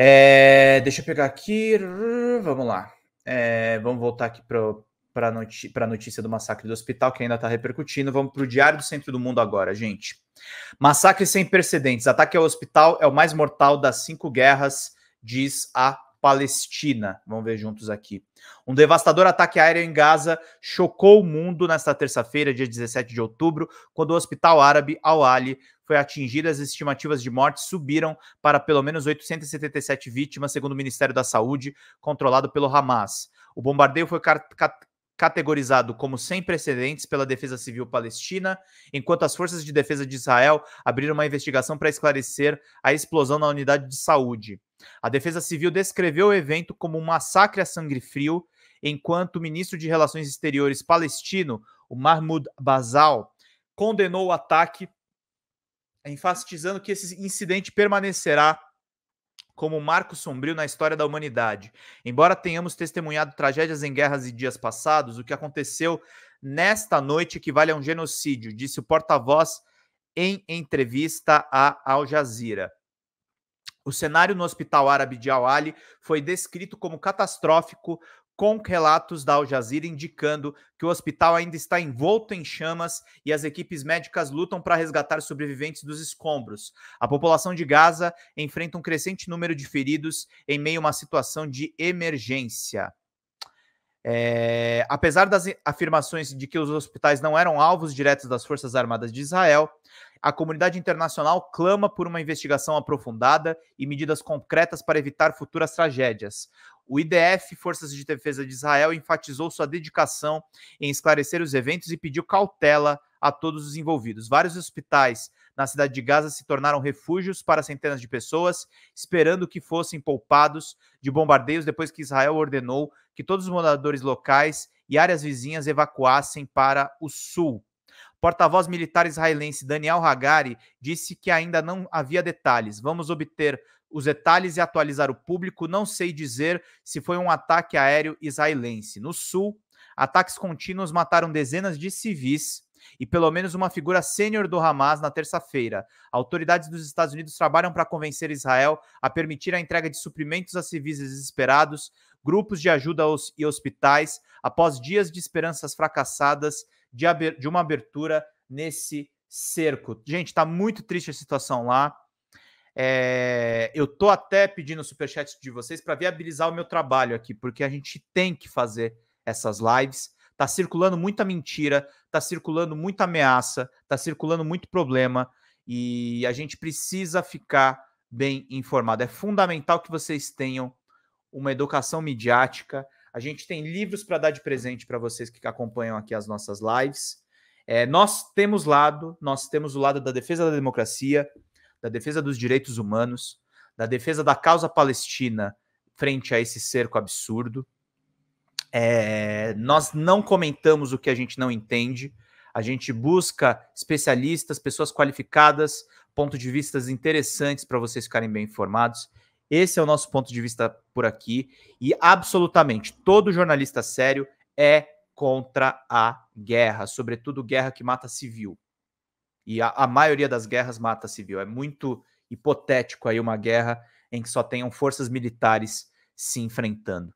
É, deixa eu pegar aqui. Vamos lá. É, vamos voltar aqui para a notícia do massacre do hospital, que ainda está repercutindo. Vamos para o Diário do Centro do Mundo agora, gente. Massacre sem precedentes. Ataque ao hospital é o mais mortal das cinco guerras, diz a Palestina. Vamos ver juntos aqui. Um devastador ataque aéreo em Gaza chocou o mundo nesta terça-feira, dia 17 de outubro, quando o hospital árabe Al-Ali foi atingido. As estimativas de mortes subiram para pelo menos 877 vítimas, segundo o Ministério da Saúde, controlado pelo Hamas. O bombardeio foi categorizado como sem precedentes pela Defesa Civil Palestina, enquanto as forças de defesa de Israel abriram uma investigação para esclarecer a explosão na unidade de saúde. A Defesa Civil descreveu o evento como um massacre a sangue frio, enquanto o ministro de Relações Exteriores palestino, o Mahmoud Bazal, condenou o ataque, enfatizando que esse incidente permanecerá como marco sombrio na história da humanidade. Embora tenhamos testemunhado tragédias em guerras e dias passados, o que aconteceu nesta noite equivale a um genocídio, disse o porta-voz em entrevista à Al Jazeera. O cenário no hospital árabe de Al-Ali foi descrito como catastrófico com relatos da Al Jazeera indicando que o hospital ainda está envolto em chamas e as equipes médicas lutam para resgatar sobreviventes dos escombros. A população de Gaza enfrenta um crescente número de feridos em meio a uma situação de emergência. É, apesar das afirmações de que os hospitais não eram alvos diretos das Forças Armadas de Israel, a comunidade internacional clama por uma investigação aprofundada e medidas concretas para evitar futuras tragédias. O IDF, Forças de Defesa de Israel, enfatizou sua dedicação em esclarecer os eventos e pediu cautela a todos os envolvidos. Vários hospitais na cidade de Gaza se tornaram refúgios para centenas de pessoas, esperando que fossem poupados de bombardeios depois que Israel ordenou que todos os moradores locais e áreas vizinhas evacuassem para o sul. Porta-voz militar israelense Daniel Hagari disse que ainda não havia detalhes. Vamos obter os detalhes e atualizar o público, não sei dizer se foi um ataque aéreo israelense. No sul, ataques contínuos mataram dezenas de civis e pelo menos uma figura sênior do Hamas na terça-feira. Autoridades dos Estados Unidos trabalham para convencer Israel a permitir a entrega de suprimentos a civis desesperados, grupos de ajuda e hospitais, após dias de esperanças fracassadas de, de uma abertura nesse cerco. Gente, está muito triste a situação lá. É, eu tô até pedindo superchat de vocês para viabilizar o meu trabalho aqui, porque a gente tem que fazer essas lives. Tá circulando muita mentira, tá circulando muita ameaça, tá circulando muito problema e a gente precisa ficar bem informado. É fundamental que vocês tenham uma educação midiática. A gente tem livros para dar de presente para vocês que acompanham aqui as nossas lives. É, nós temos lado, nós temos o lado da defesa da democracia, da defesa dos direitos humanos, da defesa da causa palestina frente a esse cerco absurdo. É, nós não comentamos o que a gente não entende, a gente busca especialistas, pessoas qualificadas, pontos de vista interessantes para vocês ficarem bem informados. Esse é o nosso ponto de vista por aqui. E absolutamente todo jornalista sério é contra a guerra, sobretudo guerra que mata civil. E a, a maioria das guerras mata civil. É muito hipotético aí uma guerra em que só tenham forças militares se enfrentando.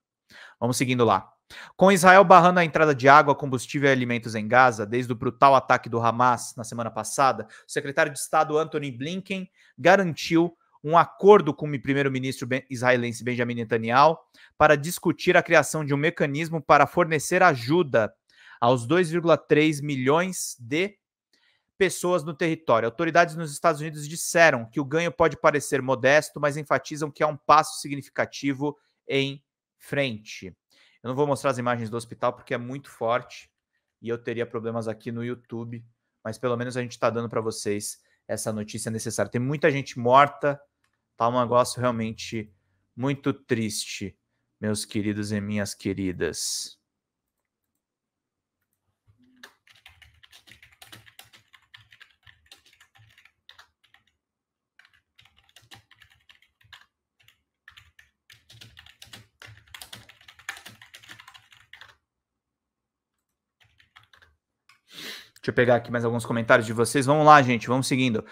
Vamos seguindo lá. Com Israel barrando a entrada de água, combustível e alimentos em Gaza, desde o brutal ataque do Hamas na semana passada, o secretário de Estado Anthony Blinken garantiu um acordo com o primeiro-ministro israelense Benjamin Netanyahu para discutir a criação de um mecanismo para fornecer ajuda aos 2,3 milhões de pessoas no território. Autoridades nos Estados Unidos disseram que o ganho pode parecer modesto, mas enfatizam que é um passo significativo em frente. Eu não vou mostrar as imagens do hospital porque é muito forte e eu teria problemas aqui no YouTube, mas pelo menos a gente está dando para vocês essa notícia necessária. Tem muita gente morta, tá um negócio realmente muito triste, meus queridos e minhas queridas. Deixa eu pegar aqui mais alguns comentários de vocês. Vamos lá, gente, vamos seguindo.